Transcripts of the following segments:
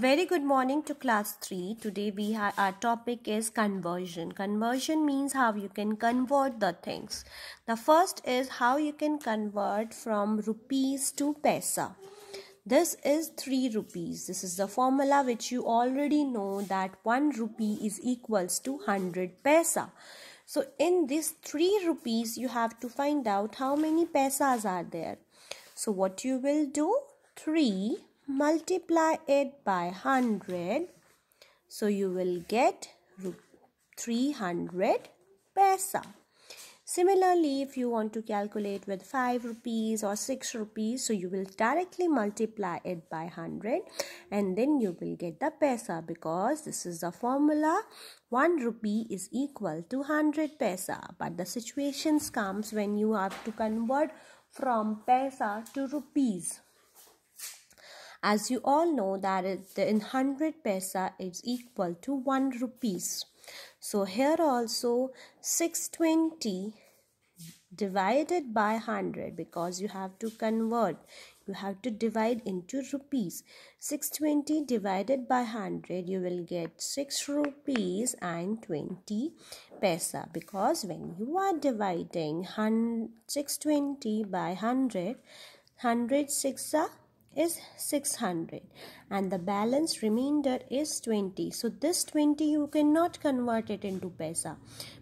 Very good morning to class 3. Today we our topic is conversion. Conversion means how you can convert the things. The first is how you can convert from rupees to paisa. This is 3 rupees. This is the formula which you already know that 1 rupee is equals to 100 paisa. So in this 3 rupees you have to find out how many paisas are there. So what you will do 3 multiply it by 100 so you will get 300 paisa similarly if you want to calculate with 5 rupees or 6 rupees so you will directly multiply it by 100 and then you will get the paisa because this is the formula 1 rupee is equal to 100 paisa but the situations comes when you have to convert from paisa to rupees as you all know that it, in 100 paisa is equal to 1 rupees. So here also 620 divided by 100 because you have to convert you have to divide into rupees 620 divided by 100 you will get 6 rupees and 20 paisa because when you are dividing 620 by 100 100 are is 600 and the balance remainder is 20 so this 20 you cannot convert it into pesa,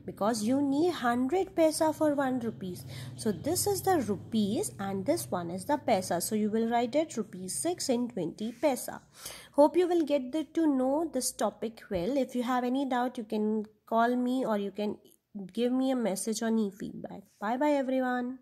because you need 100 pesa for 1 rupees so this is the rupees and this one is the pesa. so you will write it rupees 6 in 20 pesa. hope you will get the, to know this topic well if you have any doubt you can call me or you can give me a message on e feedback bye bye everyone